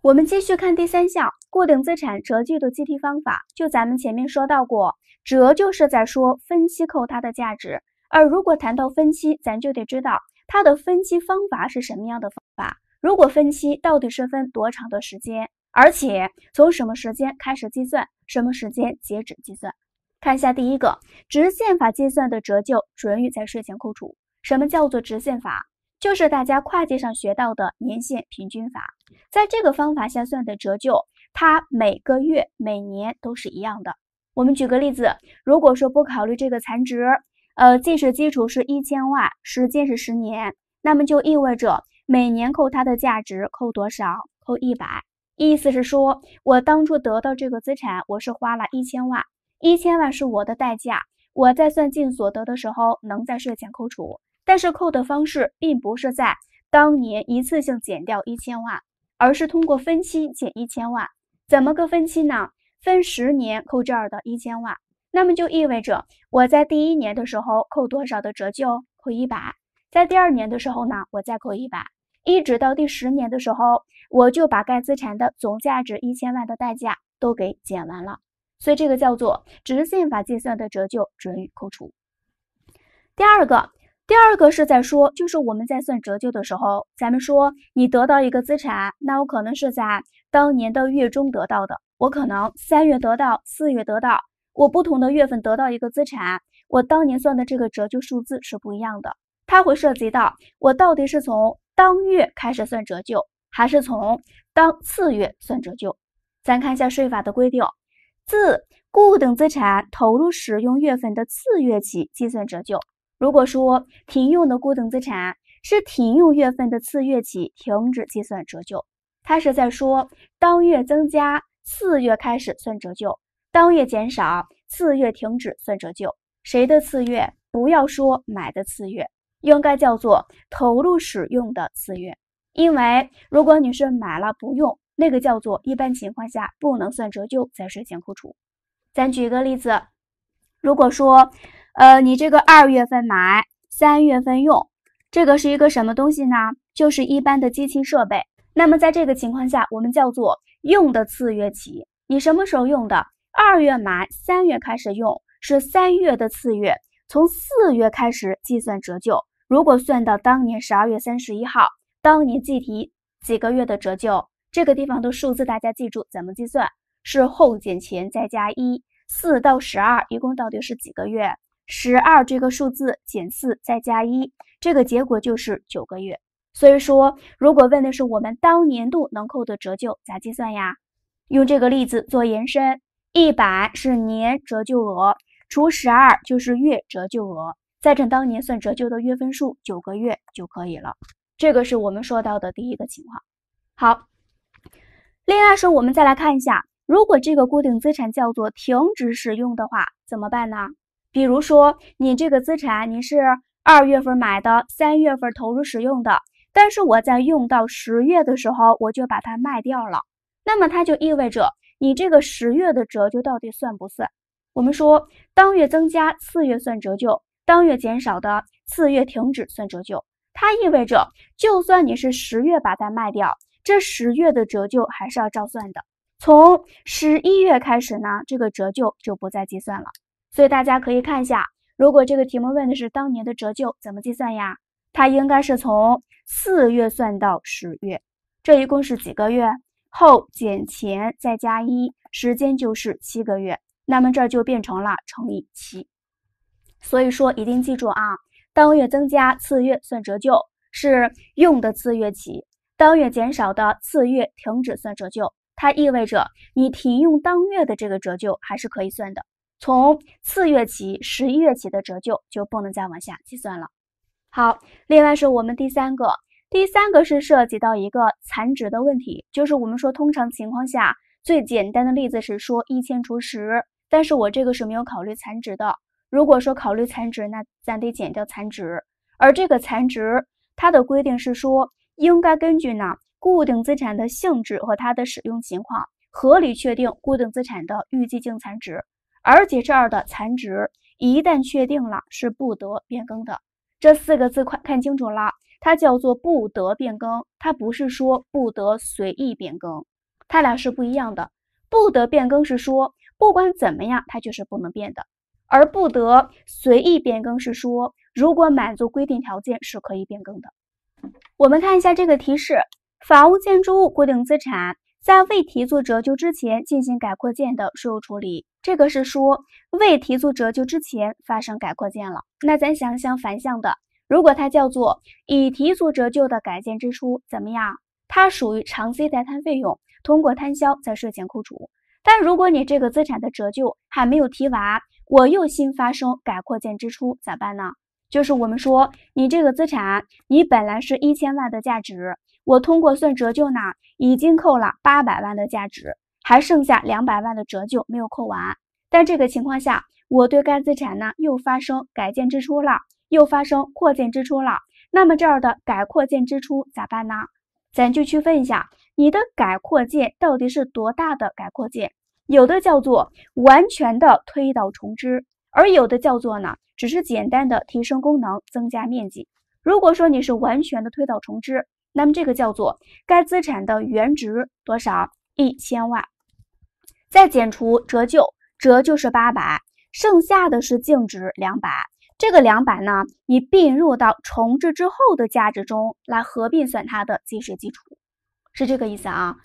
我们继续看第三项，固定资产折旧的计提方法。就咱们前面说到过，折就是在说分期扣它的价值。而如果谈到分期，咱就得知道它的分期方法是什么样的方法。如果分期，到底是分多长的时间？而且从什么时间开始计算，什么时间截止计算？看一下第一个，直线法计算的折旧准予在税前扣除。什么叫做直线法？就是大家会计上学到的年限平均法，在这个方法下算的折旧，它每个月、每年都是一样的。我们举个例子，如果说不考虑这个残值，呃，计税基础是一千万，时间是十年，那么就意味着每年扣它的价值扣多少？扣一百，意思是说我当初得到这个资产，我是花了一千万，一千万是我的代价，我在算净所得的时候能在税前扣除。但是扣的方式并不是在当年一次性减掉一千万，而是通过分期减一千万。怎么个分期呢？分十年扣这儿的一千万，那么就意味着我在第一年的时候扣多少的折旧？扣一百。在第二年的时候呢？我再扣一百，一直到第十年的时候，我就把该资产的总价值一千万的代价都给减完了。所以这个叫做直线法计算的折旧准予扣除。第二个。第二个是在说，就是我们在算折旧的时候，咱们说你得到一个资产，那我可能是在当年的月中得到的，我可能三月得到，四月得到，我不同的月份得到一个资产，我当年算的这个折旧数字是不一样的，它会涉及到我到底是从当月开始算折旧，还是从当次月算折旧。咱看一下税法的规定，自固定资产投入使用月份的次月起计算折旧。如果说停用的固定资产是停用月份的次月起停止计算折旧，它是在说当月增加，次月开始算折旧；当月减少，次月停止算折旧。谁的次月？不要说买的次月，应该叫做投入使用的次月。因为如果你是买了不用，那个叫做一般情况下不能算折旧，在税前扣除。咱举一个例子，如果说。呃，你这个二月份买，三月份用，这个是一个什么东西呢？就是一般的机器设备。那么在这个情况下，我们叫做用的次月起。你什么时候用的？二月买，三月开始用，是三月的次月，从四月开始计算折旧。如果算到当年十二月三十一号，当年计提几个月的折旧？这个地方的数字大家记住，怎么计算？是后减前再加一。四到十二一共到底是几个月？十二这个数字减四再加一，这个结果就是九个月。所以说，如果问的是我们当年度能扣的折旧咋计算呀？用这个例子做延伸，一百是年折旧额，除十二就是月折旧额，再乘当年算折旧的月份数九个月就可以了。这个是我们说到的第一个情况。好，另外是，我们再来看一下，如果这个固定资产叫做停止使用的话，怎么办呢？比如说，你这个资产你是二月份买的，三月份投入使用的，但是我在用到十月的时候，我就把它卖掉了。那么它就意味着你这个十月的折旧到底算不算？我们说，当月增加，次月算折旧；当月减少的，次月停止算折旧。它意味着，就算你是十月把它卖掉，这十月的折旧还是要照算的。从十一月开始呢，这个折旧就不再计算了。所以大家可以看一下，如果这个题目问的是当年的折旧怎么计算呀？它应该是从四月算到十月，这一共是几个月？后减前再加一，时间就是七个月。那么这就变成了乘以七。所以说，一定记住啊，当月增加，次月算折旧，是用的次月起；当月减少的，次月停止算折旧。它意味着你停用当月的这个折旧还是可以算的。从次月起，十一月起的折旧就不能再往下计算了。好，另外是我们第三个，第三个是涉及到一个残值的问题，就是我们说通常情况下最简单的例子是说一千除十，但是我这个是没有考虑残值的。如果说考虑残值，那咱得减掉残值，而这个残值它的规定是说应该根据呢固定资产的性质和它的使用情况，合理确定固定资产的预计净残值。而且这儿的残值一旦确定了，是不得变更的。这四个字快看清楚了，它叫做不得变更，它不是说不得随意变更，它俩是不一样的。不得变更是说不管怎么样，它就是不能变的；而不得随意变更是说，如果满足规定条件，是可以变更的。我们看一下这个提示：房屋、建筑物、固定资产。在未提做折旧之前进行改扩建的税务处理，这个是说未提出折旧之前发生改扩建了。那咱想想反向的，如果它叫做已提出折旧的改建支出，怎么样？它属于长期待摊费用，通过摊销在税前扣除。但如果你这个资产的折旧还没有提完，我又新发生改扩建支出，咋办呢？就是我们说你这个资产，你本来是一千万的价值。我通过算折旧呢，已经扣了八百万的价值，还剩下两百万的折旧没有扣完。但这个情况下，我对该资产呢又发生改建支出了，又发生扩建支出了。那么这儿的改扩建支出咋办呢？咱就区分一下，你的改扩建到底是多大的改扩建？有的叫做完全的推倒重置，而有的叫做呢，只是简单的提升功能、增加面积。如果说你是完全的推倒重置，那么这个叫做该资产的原值多少一千万，再减除折旧，折旧是八百，剩下的是净值两百。这个两百呢，你并入到重置之后的价值中来，合并算它的计税基础，是这个意思啊。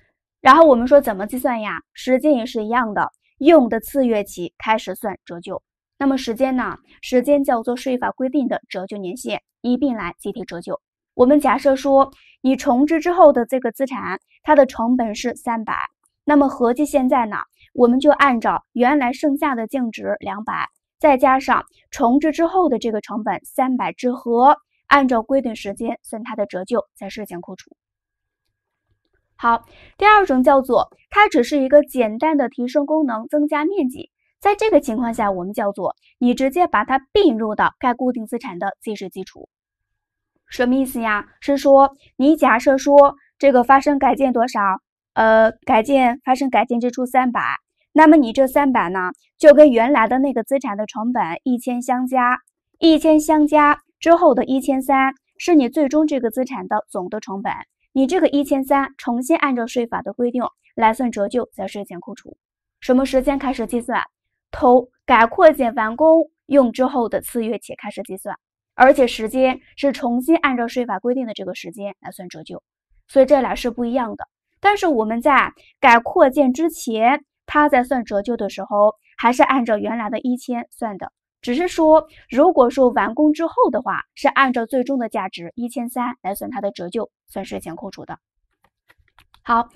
然后我们说怎么计算呀？时间也是一样的，用的次月起开始算折旧。那么时间呢？时间叫做税法规定的折旧年限，一并来计提折旧。我们假设说。你重置之后的这个资产，它的成本是三百，那么合计现在呢，我们就按照原来剩下的净值两百，再加上重置之后的这个成本三百之和，按照规定时间算它的折旧，再税前扣除。好，第二种叫做它只是一个简单的提升功能，增加面积，在这个情况下，我们叫做你直接把它并入到该固定资产的计税基础。什么意思呀？是说你假设说这个发生改建多少？呃，改建发生改建支出三百，那么你这三百呢，就跟原来的那个资产的成本一千相加，一千相加之后的一千三，是你最终这个资产的总的成本。你这个一千三重新按照税法的规定来算折旧，在税前扣除。什么时间开始计算？投改扩建完工用之后的次月起开始计算。而且时间是重新按照税法规定的这个时间来算折旧，所以这俩是不一样的。但是我们在改扩建之前，它在算折旧的时候还是按照原来的一千算的，只是说如果说完工之后的话，是按照最终的价值一千三来算它的折旧，算税前扣除的。好，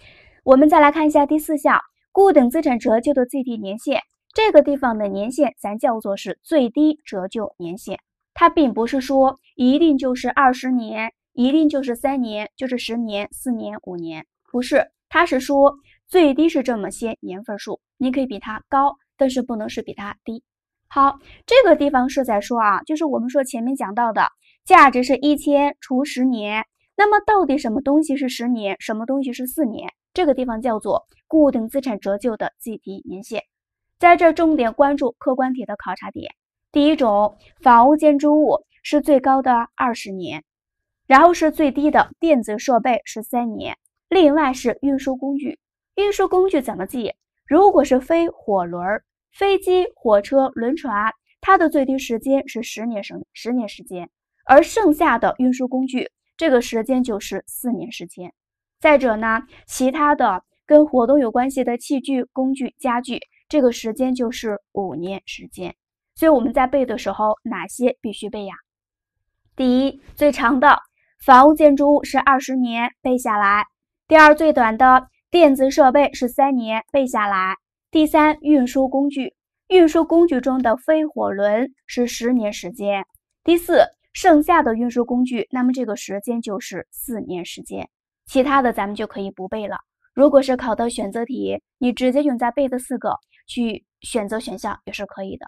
我们再来看一下第四项，固定资产折旧的最低年限，这个地方的年限咱叫做是最低折旧年限。它并不是说一定就是二十年，一定就是三年，就是十年、四年、五年，不是，它是说最低是这么些年份数，你可以比它高，但是不能是比它低。好，这个地方是在说啊，就是我们说前面讲到的，价值是一千除十年，那么到底什么东西是十年，什么东西是四年，这个地方叫做固定资产折旧的计提年限，在这重点关注客观题的考察点。第一种房屋建筑物是最高的二十年，然后是最低的电子设备是三年，另外是运输工具。运输工具怎么记？如果是非火轮、飞机、火车、轮船，它的最低时间是十年时十年时间，而剩下的运输工具这个时间就是四年时间。再者呢，其他的跟活动有关系的器具、工具、家具，这个时间就是五年时间。所以我们在背的时候，哪些必须背呀？第一，最长的房屋建筑物是二十年背下来；第二，最短的电子设备是三年背下来；第三，运输工具，运输工具中的飞火轮是十年时间；第四，剩下的运输工具，那么这个时间就是四年时间。其他的咱们就可以不背了。如果是考的选择题，你直接用在背的四个去选择选项也是可以的。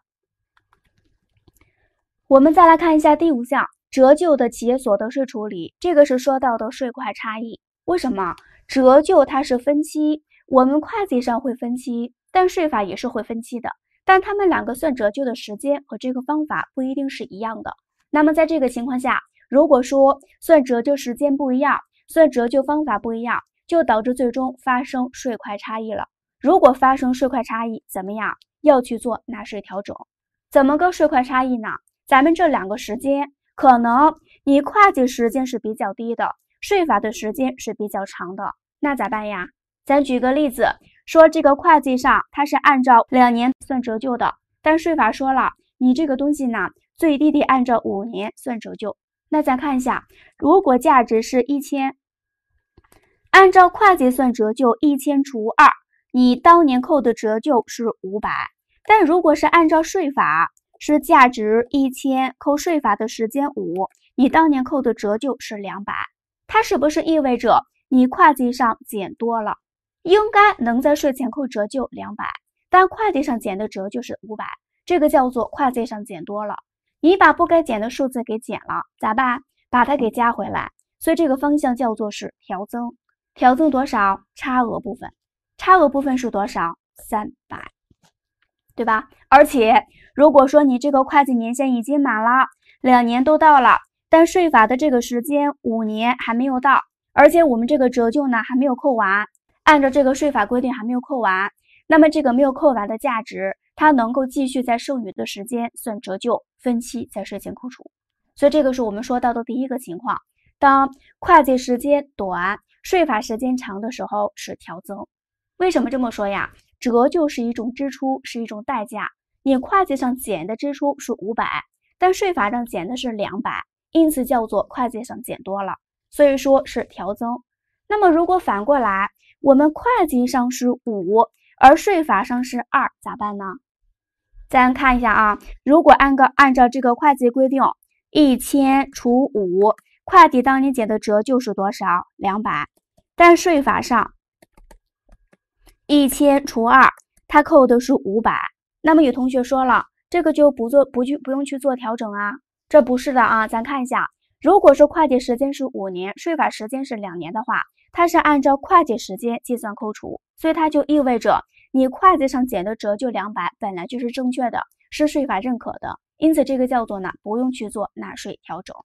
我们再来看一下第五项折旧的企业所得税处理，这个是说到的税块差异。为什么折旧它是分期？我们会计上会分期，但税法也是会分期的。但他们两个算折旧的时间和这个方法不一定是一样的。那么在这个情况下，如果说算折旧时间不一样，算折旧方法不一样，就导致最终发生税块差异了。如果发生税块差异，怎么样？要去做纳税调整。怎么个税款差异呢？咱们这两个时间，可能你会计时间是比较低的，税法的时间是比较长的，那咋办呀？咱举个例子，说这个会计上它是按照两年算折旧的，但税法说了，你这个东西呢，最低得按照五年算折旧。那咱看一下，如果价值是一千，按照会计算折旧一千除二，你当年扣的折旧是五百，但如果是按照税法。是价值一千，扣税法的时间五，你当年扣的折旧是两百，它是不是意味着你会计上减多了？应该能在税前扣折旧两百，但会计上减的折旧是五百，这个叫做会计上减多了。你把不该减的数字给减了，咋办？把它给加回来。所以这个方向叫做是调增，调增多少？差额部分，差额部分是多少？三百。对吧？而且如果说你这个会计年限已经满了，两年都到了，但税法的这个时间五年还没有到，而且我们这个折旧呢还没有扣完，按照这个税法规定还没有扣完，那么这个没有扣完的价值，它能够继续在剩余的时间算折旧，分期在税前扣除。所以这个是我们说到的第一个情况，当会计时间短，税法时间长的时候是调增。为什么这么说呀？折旧是一种支出，是一种代价。你会计上减的支出是五百，但税法上减的是两百，因此叫做会计上减多了，所以说是调增。那么如果反过来，我们会计上是五，而税法上是二，咋办呢？咱看一下啊，如果按个按照这个会计规定，一千除五，会计当年减的折旧是多少？两百，但税法上。一千除二，它扣的是五百。那么有同学说了，这个就不做，不去，不用去做调整啊？这不是的啊，咱看一下，如果说会计时间是五年，税法时间是两年的话，它是按照会计时间计算扣除，所以它就意味着你会计上减的折旧两百，本来就是正确的，是税法认可的，因此这个叫做呢，不用去做纳税调整。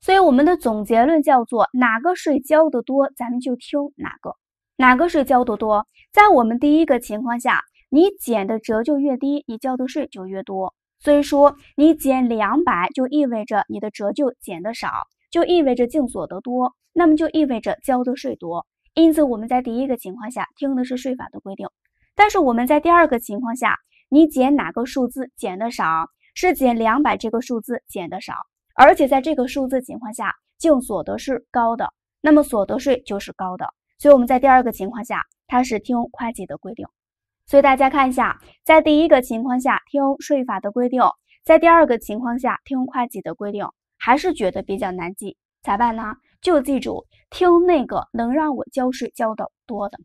所以我们的总结论叫做，哪个税交的多，咱们就听哪个。哪个税交得多？在我们第一个情况下，你减的折旧越低，你交的税就越多。所以说，你减两百就意味着你的折旧减的少，就意味着净所得多，那么就意味着交的税多。因此，我们在第一个情况下听的是税法的规定，但是我们在第二个情况下，你减哪个数字减的少，是减两百这个数字减的少，而且在这个数字情况下，净所得是高的，那么所得税就是高的。所以我们在第二个情况下，它是听会计的规定。所以大家看一下，在第一个情况下听税法的规定，在第二个情况下听会计的规定，还是觉得比较难记，咋办呢？就记住听那个能让我交税交的多的。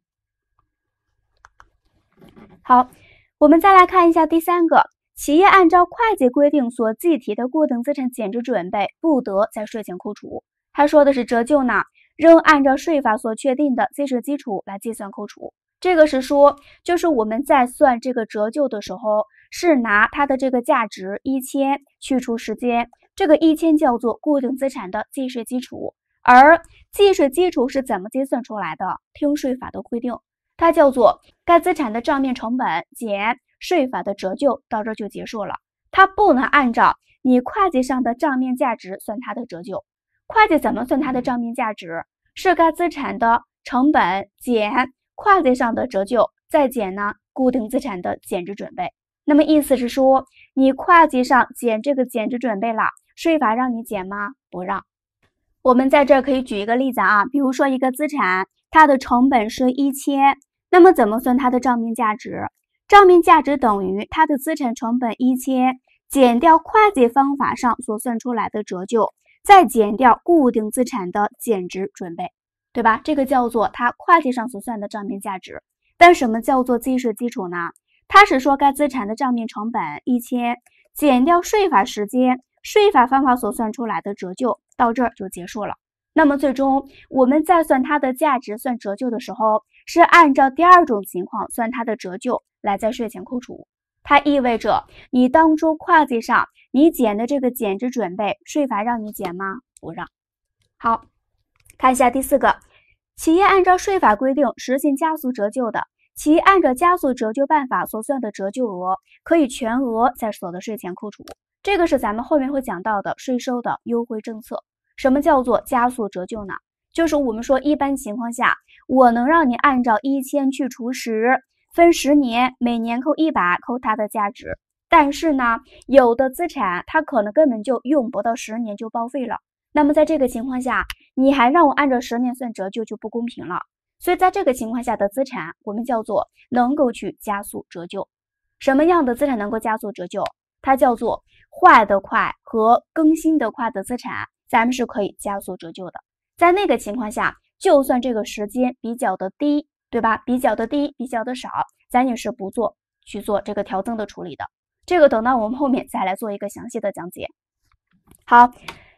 好，我们再来看一下第三个，企业按照会计规定所计提的固定资产减值准备，不得在税前扣除。他说的是折旧呢？仍按照税法所确定的计税基础来计算扣除。这个是说，就是我们在算这个折旧的时候，是拿它的这个价值一千去除时间，这个一千叫做固定资产的计税基础。而计税基础是怎么计算出来的？听税法的规定，它叫做该资产的账面成本减税法的折旧。到这就结束了，它不能按照你会计上的账面价值算它的折旧。会计怎么算它的账面价值？是该资产的成本减会计上的折旧，再减呢固定资产的减值准备。那么意思是说，你会计上减这个减值准备了，税法让你减吗？不让。我们在这可以举一个例子啊，比如说一个资产，它的成本是一千，那么怎么算它的账面价值？账面价值等于它的资产成本一千减掉会计方法上所算出来的折旧。再减掉固定资产的减值准备，对吧？这个叫做它会计上所算的账面价值。但什么叫做计税基础呢？它是说该资产的账面成本一千，减掉税法时间、税法方法所算出来的折旧，到这儿就结束了。那么最终我们再算它的价值、算折旧的时候，是按照第二种情况算它的折旧来在税前扣除。它意味着你当初会计上你减的这个减值准备，税法让你减吗？不让。好，看一下第四个，企业按照税法规定实行加速折旧的，其按照加速折旧办法所算的折旧额可以全额在所得税前扣除。这个是咱们后面会讲到的税收的优惠政策。什么叫做加速折旧呢？就是我们说一般情况下，我能让你按照一千去除十。分十年，每年扣一百，扣它的价值。但是呢，有的资产它可能根本就用不到十年就报废了。那么在这个情况下，你还让我按照十年算折旧就不公平了。所以在这个情况下的资产，我们叫做能够去加速折旧。什么样的资产能够加速折旧？它叫做坏的快和更新的快的资产，咱们是可以加速折旧的。在那个情况下，就算这个时间比较的低。对吧？比较的低，比较的少，咱也是不做去做这个调增的处理的。这个等到我们后面再来做一个详细的讲解。好，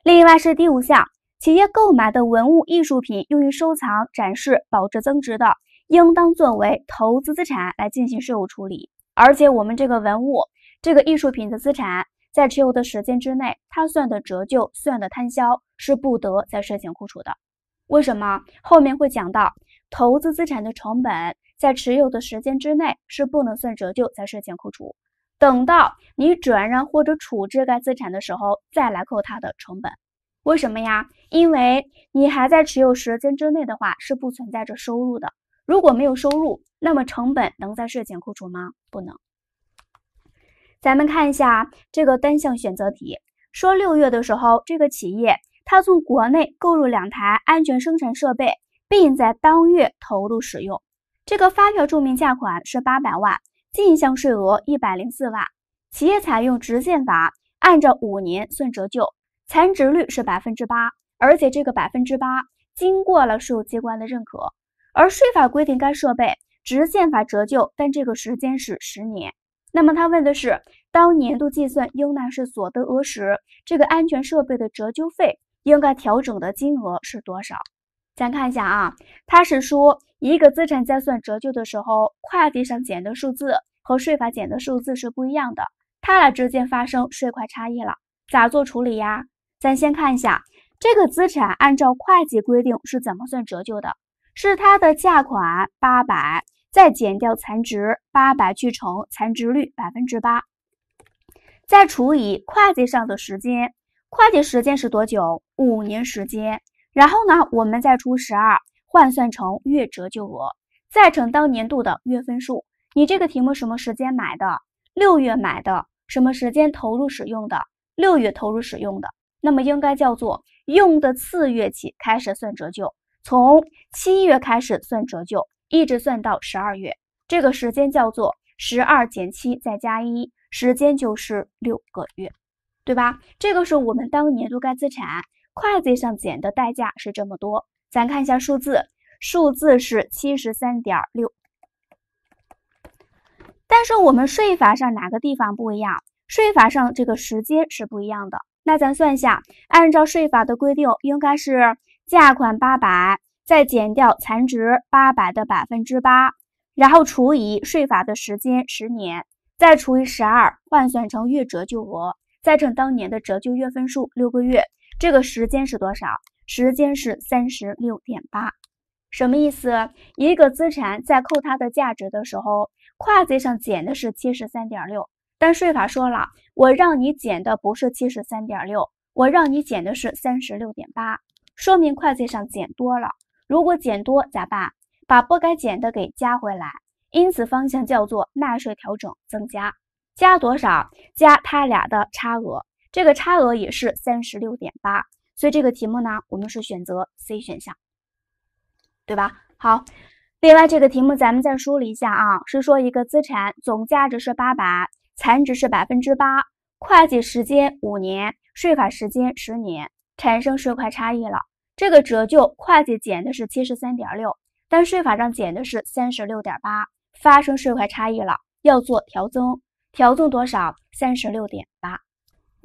另外是第五项，企业购买的文物艺术品用于收藏展示、保值增值的，应当作为投资资产来进行税务处理。而且我们这个文物、这个艺术品的资产，在持有的时间之内，它算的折旧、算的摊销是不得在税前扣除的。为什么？后面会讲到。投资资产的成本在持有的时间之内是不能算折旧再税前扣除，等到你转让或者处置该资产的时候再来扣它的成本。为什么呀？因为你还在持有时间之内的话是不存在着收入的。如果没有收入，那么成本能在税前扣除吗？不能。咱们看一下这个单项选择题，说六月的时候，这个企业它从国内购入两台安全生产设备。并在当月投入使用。这个发票注明价款是八百万，进项税额一百零四万。企业采用直线法，按照五年算折旧，残值率是百分之八，而且这个百分之八经过了税务机关的认可。而税法规定该设备直线法折旧，但这个时间是十年。那么他问的是，当年度计算应纳税所得额时，这个安全设备的折旧费应该调整的金额是多少？咱看一下啊，他是说一个资产在算折旧的时候，会计上减的数字和税法减的数字是不一样的，它俩之间发生税块差异了，咋做处理呀？咱先看一下这个资产按照会计规定是怎么算折旧的，是它的价款八百，再减掉残值八百，去乘残值率百分之八，再除以会计上的时间，会计时间是多久？五年时间。然后呢，我们再出十二，换算成月折旧额，再乘当年度的月份数。你这个题目什么时间买的？六月买的，什么时间投入使用的？六月投入使用的，那么应该叫做用的次月起开始算折旧，从七月开始算折旧，一直算到十二月，这个时间叫做十二减七再加一，时间就是六个月，对吧？这个是我们当年度该资产。会计上减的代价是这么多，咱看一下数字，数字是七十三点六。但是我们税法上哪个地方不一样？税法上这个时间是不一样的。那咱算一下，按照税法的规定，应该是价款八百，再减掉残值八百的百分之八，然后除以税法的时间十年，再除以十二，换算成月折旧额，再乘当年的折旧月份数六个月。这个时间是多少？时间是三十六点八，什么意思？一个资产在扣它的价值的时候，会计上减的是七十三点六，但税法说了，我让你减的不是七十三点六，我让你减的是三十六点八，说明会计上减多了。如果减多咋办？把不该减的给加回来。因此方向叫做纳税调整增加，加多少？加它俩的差额。这个差额也是三十六点八，所以这个题目呢，我们是选择 C 选项，对吧？好，另外这个题目咱们再梳理一下啊，是说一个资产总价值是八百，残值是百分之八，会计时间五年，税法时间十年，产生税款差异了。这个折旧会计减的是七十三点六，但税法上减的是三十六点八，发生税款差异了，要做调增，调增多少？三十六点八。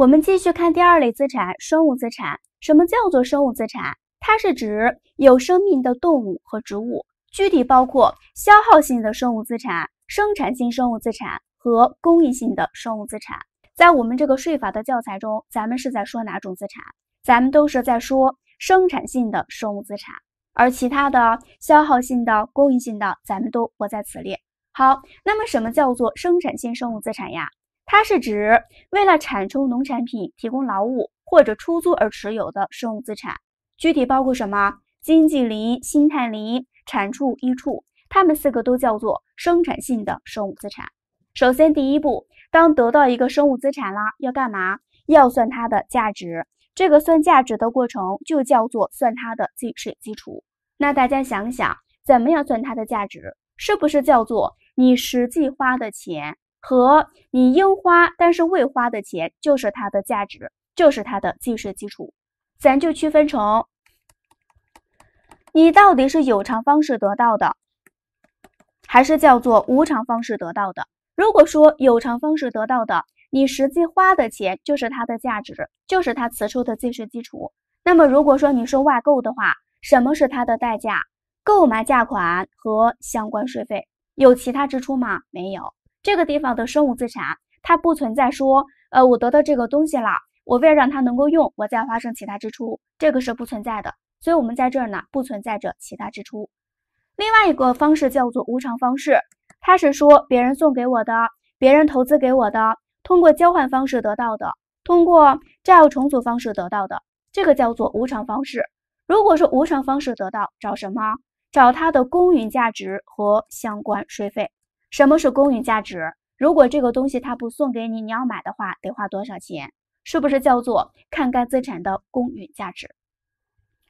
我们继续看第二类资产，生物资产。什么叫做生物资产？它是指有生命的动物和植物，具体包括消耗性的生物资产、生产性生物资产和公益性的生物资产。在我们这个税法的教材中，咱们是在说哪种资产？咱们都是在说生产性的生物资产，而其他的消耗性的、公益性的，咱们都不在此列。好，那么什么叫做生产性生物资产呀？它是指为了产出农产品、提供劳务或者出租而持有的生物资产，具体包括什么？经济林、心态林、产出一处，它们四个都叫做生产性的生物资产。首先，第一步，当得到一个生物资产啦，要干嘛？要算它的价值。这个算价值的过程就叫做算它的计税基础。那大家想想，怎么样算它的价值？是不是叫做你实际花的钱？和你应花但是未花的钱，就是它的价值，就是它的计税基础。咱就区分成，你到底是有偿方式得到的，还是叫做无偿方式得到的？如果说有偿方式得到的，你实际花的钱就是它的价值，就是它此处的计税基础。那么如果说你是外购的话，什么是它的代价？购买价款和相关税费，有其他支出吗？没有。这个地方的生物资产，它不存在说，呃，我得到这个东西了，我为了让它能够用，我再发生其他支出，这个是不存在的。所以，我们在这儿呢不存在着其他支出。另外一个方式叫做无偿方式，它是说别人送给我的，别人投资给我的，通过交换方式得到的，通过债务重组方式得到的，这个叫做无偿方式。如果是无偿方式得到，找什么？找它的公允价值和相关税费。什么是公允价值？如果这个东西他不送给你，你要买的话，得花多少钱？是不是叫做看该资产的公允价值？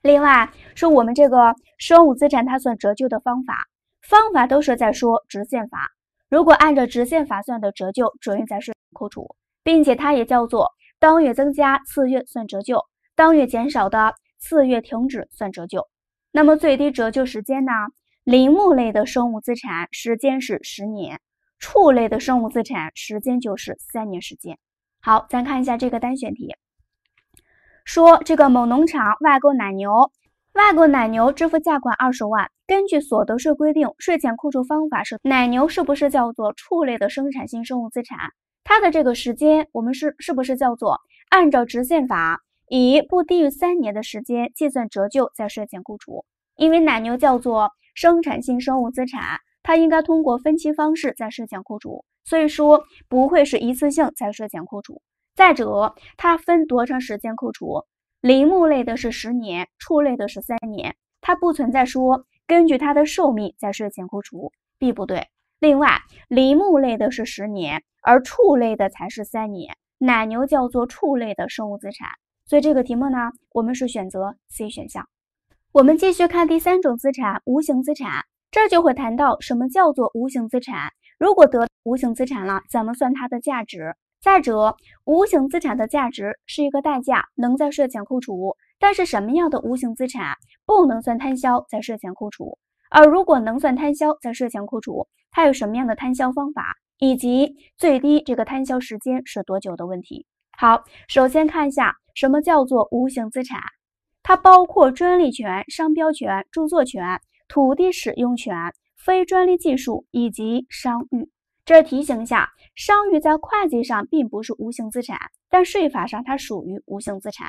另外，说我们这个生物资产它算折旧的方法，方法都是在说直线法。如果按照直线法算的折旧，准在税扣除，并且它也叫做当月增加次月算折旧，当月减少的次月停止算折旧。那么最低折旧时间呢？林木类的生物资产时间是十年，畜类的生物资产时间就是三年时间。好，咱看一下这个单选题，说这个某农场外购奶牛，外购奶牛支付价款二十万，根据所得税规定，税前扣除方法是奶牛是不是叫做畜类的生产性生物资产？它的这个时间我们是是不是叫做按照直线法，以不低于三年的时间计算折旧，在税前扣除？因为奶牛叫做生产性生物资产，它应该通过分期方式在税前扣除，所以说不会是一次性在税前扣除。再者，它分多长时间扣除？林木类的是十年，畜类的是三年，它不存在说根据它的寿命在税前扣除。B 不对。另外，林木类的是十年，而畜类的才是三年。奶牛叫做畜类的生物资产，所以这个题目呢，我们是选择 C 选项。我们继续看第三种资产——无形资产，这就会谈到什么叫做无形资产。如果得无形资产了，怎么算它的价值？再者，无形资产的价值是一个代价，能在税前扣除。但是什么样的无形资产不能算摊销在税前扣除？而如果能算摊销在税前扣除，它有什么样的摊销方法，以及最低这个摊销时间是多久的问题？好，首先看一下什么叫做无形资产。它包括专利权、商标权、著作权、土地使用权、非专利技术以及商誉。这提醒一下，商誉在会计上并不是无形资产，但税法上它属于无形资产。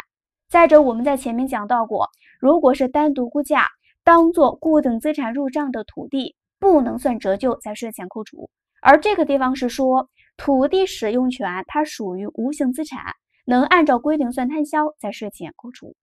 再者，我们在前面讲到过，如果是单独估价当做固定资产入账的土地，不能算折旧在税前扣除。而这个地方是说，土地使用权它属于无形资产，能按照规定算摊销在税前扣除。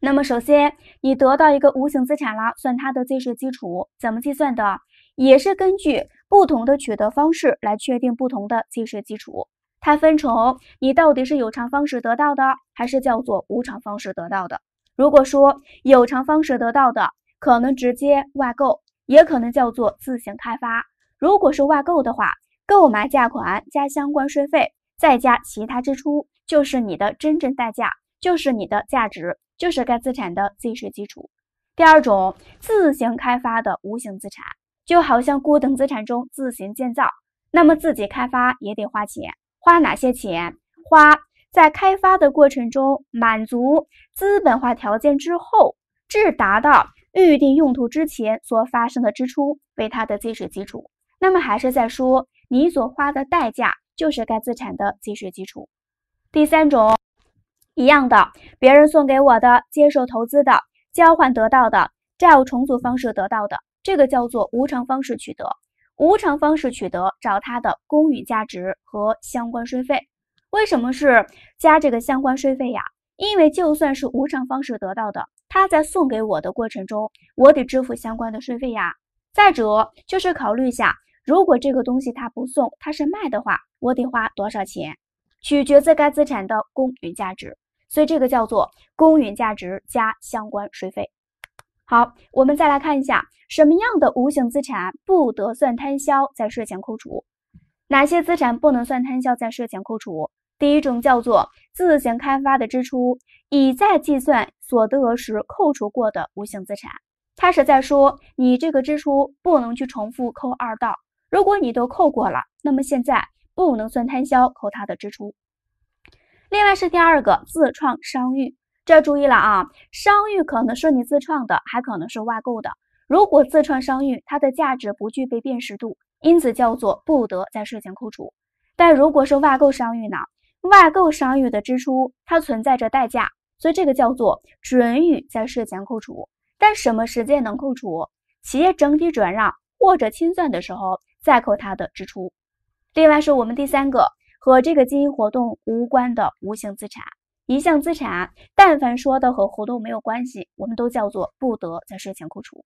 那么首先，你得到一个无形资产了，算它的计税基础怎么计算的？也是根据不同的取得方式来确定不同的计税基础。它分成你到底是有偿方式得到的，还是叫做无偿方式得到的？如果说有偿方式得到的，可能直接外购，也可能叫做自行开发。如果是外购的话，购买价款加相关税费，再加其他支出，就是你的真正代价，就是你的价值。就是该资产的计税基础。第二种，自行开发的无形资产，就好像固定资产中自行建造，那么自己开发也得花钱，花哪些钱？花在开发的过程中，满足资本化条件之后至达到预定用途之前所发生的支出，为它的计税基础。那么还是在说，你所花的代价就是该资产的计税基础。第三种。一样的，别人送给我的、接受投资的、交换得到的、债务重组方式得到的，这个叫做无偿方式取得。无偿方式取得，找它的公允价值和相关税费。为什么是加这个相关税费呀？因为就算是无偿方式得到的，他在送给我的过程中，我得支付相关的税费呀。再者就是考虑一下，如果这个东西他不送，他是卖的话，我得花多少钱？取决自该资产的公允价值。所以这个叫做公允价值加相关税费。好，我们再来看一下什么样的无形资产不得算摊销在税前扣除，哪些资产不能算摊销在税前扣除？第一种叫做自行开发的支出已在计算所得额时扣除过的无形资产，它是在说你这个支出不能去重复扣二道，如果你都扣过了，那么现在不能算摊销扣它的支出。另外是第二个自创商誉，这注意了啊，商誉可能是你自创的，还可能是外购的。如果自创商誉，它的价值不具备辨识度，因此叫做不得在税前扣除。但如果是外购商誉呢？外购商誉的支出，它存在着代价，所以这个叫做准予在税前扣除。但什么时间能扣除？企业整体转让或者清算的时候，再扣它的支出。另外是我们第三个。和这个经营活动无关的无形资产，一项资产，但凡说的和活动没有关系，我们都叫做不得在税前扣除。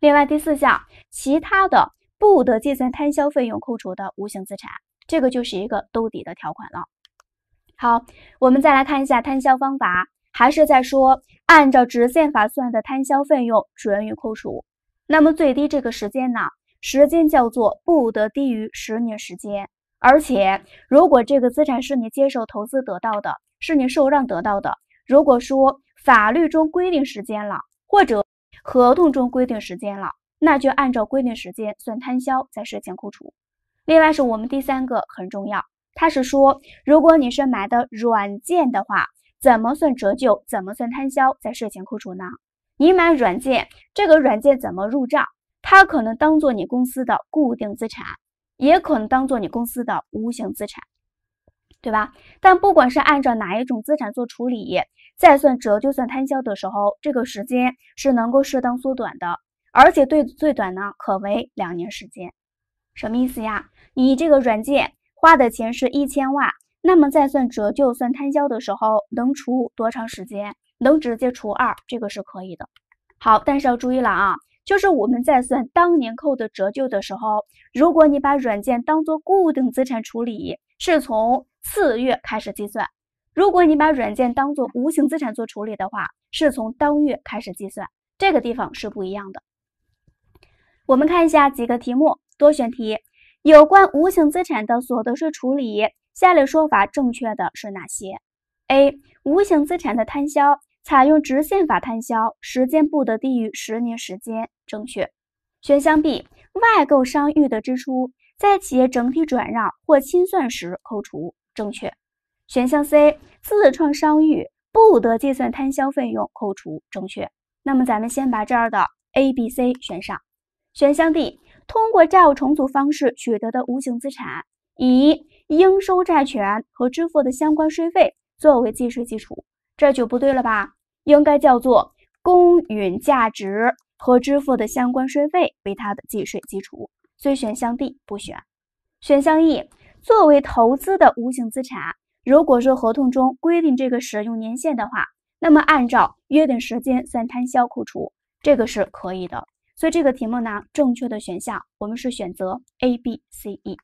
另外第四项，其他的不得计算摊销费用扣除的无形资产，这个就是一个兜底的条款了。好，我们再来看一下摊销方法，还是在说按照直线法算的摊销费用准予扣除。那么最低这个时间呢？时间叫做不得低于十年时间。而且，如果这个资产是你接受投资得到的，是你受让得到的，如果说法律中规定时间了，或者合同中规定时间了，那就按照规定时间算摊销，在税前扣除。另外，是我们第三个很重要，它是说，如果你是买的软件的话，怎么算折旧，怎么算摊销，在税前扣除呢？你买软件，这个软件怎么入账？它可能当做你公司的固定资产。也可能当做你公司的无形资产，对吧？但不管是按照哪一种资产做处理，再算折旧、算摊销的时候，这个时间是能够适当缩短的，而且最最短呢，可为两年时间。什么意思呀？你这个软件花的钱是一千万，那么在算折旧、算摊销的时候，能除多长时间？能直接除二，这个是可以的。好，但是要注意了啊。就是我们在算当年扣的折旧的时候，如果你把软件当做固定资产处理，是从次月开始计算；如果你把软件当做无形资产做处理的话，是从当月开始计算。这个地方是不一样的。我们看一下几个题目，多选题，有关无形资产的所得税处理，下列说法正确的是哪些？A. 无形资产的摊销。采用直线法摊销，时间不得低于十年。时间正确。选项 B，外购商誉的支出在企业整体转让或清算时扣除，正确。选项 C，自创商誉不得计算摊销费用扣除，正确。那么咱们先把这儿的 A、B、C 选上。选项 D，通过债务重组方式取得的无形资产，以应收债权和支付的相关税费作为计税基础，这就不对了吧？应该叫做公允价值和支付的相关税费为它的计税基础，所以选项 D 不选。选项 E 作为投资的无形资产，如果说合同中规定这个使用年限的话，那么按照约定时间算摊销扣除，这个是可以的。所以这个题目呢，正确的选项我们是选择 A、B、C、E。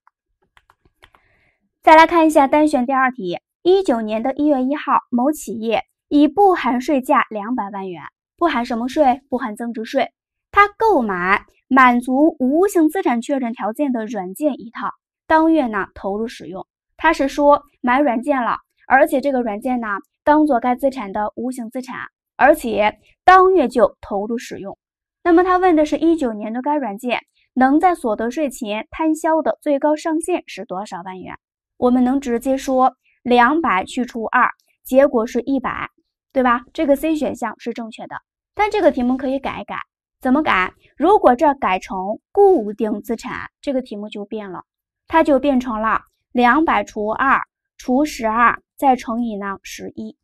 再来看一下单选第二题，一九年的一月一号，某企业。以不含税价两百万元，不含什么税？不含增值税。他购买满足无形资产确认条件的软件一套，当月呢投入使用。他是说买软件了，而且这个软件呢当做该资产的无形资产，而且当月就投入使用。那么他问的是一九年的该软件能在所得税前摊销的最高上限是多少万元？我们能直接说两百去除二。结果是一百，对吧？这个 C 选项是正确的。但这个题目可以改一改，怎么改？如果这改成固定资产，这个题目就变了，它就变成了两百除二除十二再乘以呢十一。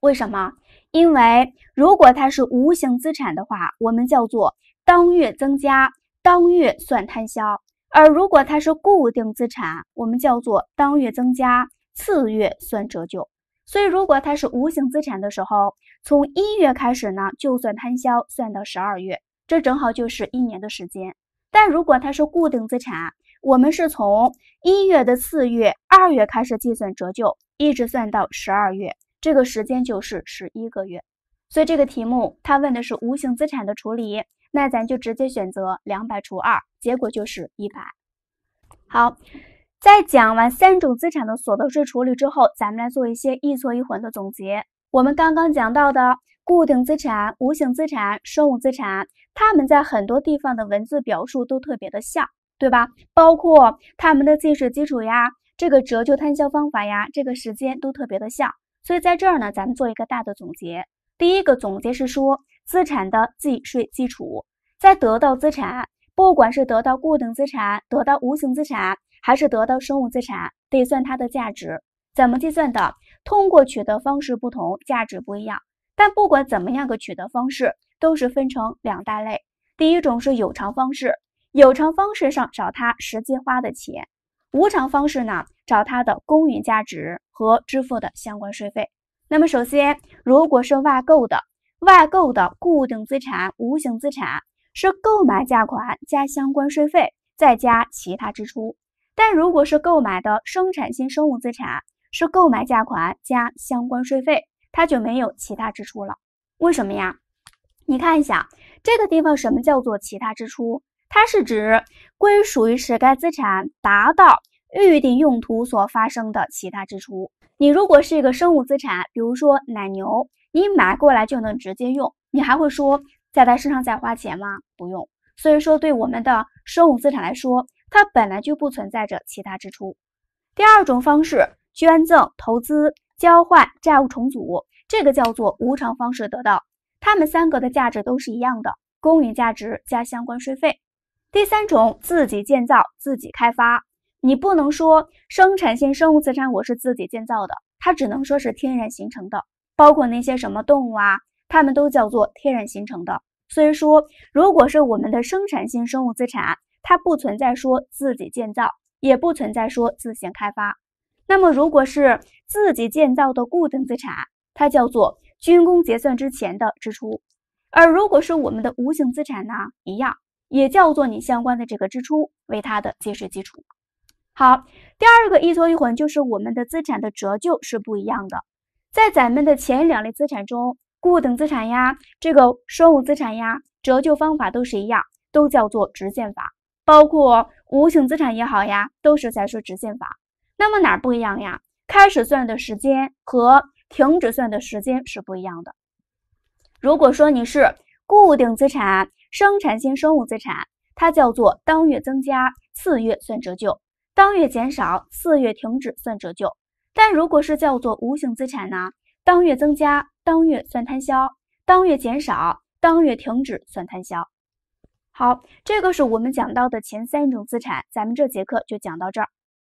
为什么？因为如果它是无形资产的话，我们叫做当月增加，当月算摊销；而如果它是固定资产，我们叫做当月增加，次月算折旧。所以，如果它是无形资产的时候，从一月开始呢，就算摊销，算到十二月，这正好就是一年的时间。但如果它是固定资产，我们是从一月的次月二月开始计算折旧，一直算到十二月，这个时间就是十一个月。所以这个题目它问的是无形资产的处理，那咱就直接选择两百除二，结果就是一百。好。在讲完三种资产的所得税处理之后，咱们来做一些易错易混的总结。我们刚刚讲到的固定资产、无形资产、生物资产，它们在很多地方的文字表述都特别的像，对吧？包括他们的计税基础呀，这个折旧摊销方法呀，这个时间都特别的像。所以在这儿呢，咱们做一个大的总结。第一个总结是说，资产的计税基础在得到资产，不管是得到固定资产，得到无形资产。还是得到生物资产，得算它的价值，怎么计算的？通过取得方式不同，价值不一样。但不管怎么样个取得方式，都是分成两大类。第一种是有偿方式，有偿方式上找他实际花的钱；无偿方式呢，找它的公允价值和支付的相关税费。那么首先，如果是外购的，外购的固定资产、无形资产是购买价款加相关税费，再加其他支出。但如果是购买的生产性生物资产，是购买价款加相关税费，它就没有其他支出了。为什么呀？你看一下这个地方，什么叫做其他支出？它是指归属于使该资产达到预定用途所发生的其他支出。你如果是一个生物资产，比如说奶牛，你买过来就能直接用，你还会说在它身上再花钱吗？不用。所以说，对我们的生物资产来说。它本来就不存在着其他支出。第二种方式，捐赠、投资、交换、债务重组，这个叫做无偿方式得到。它们三个的价值都是一样的，公允价值加相关税费。第三种，自己建造、自己开发。你不能说生产性生物资产我是自己建造的，它只能说是天然形成的，包括那些什么动物啊，它们都叫做天然形成的。所以说，如果是我们的生产性生物资产。它不存在说自己建造，也不存在说自行开发。那么，如果是自己建造的固定资产，它叫做竣工结算之前的支出；而如果是我们的无形资产呢，一样也叫做你相关的这个支出为它的计税基础。好，第二个一错一混就是我们的资产的折旧是不一样的。在咱们的前两类资产中，固定资产呀，这个生物资产呀，折旧方法都是一样，都叫做直线法。包括无形资产也好呀，都是在说直线法。那么哪儿不一样呀？开始算的时间和停止算的时间是不一样的。如果说你是固定资产、生产性生物资产，它叫做当月增加，次月算折旧；当月减少，次月停止算折旧。但如果是叫做无形资产呢？当月增加，当月算摊销；当月减少，当月停止算摊销。好，这个是我们讲到的前三种资产，咱们这节课就讲到这儿。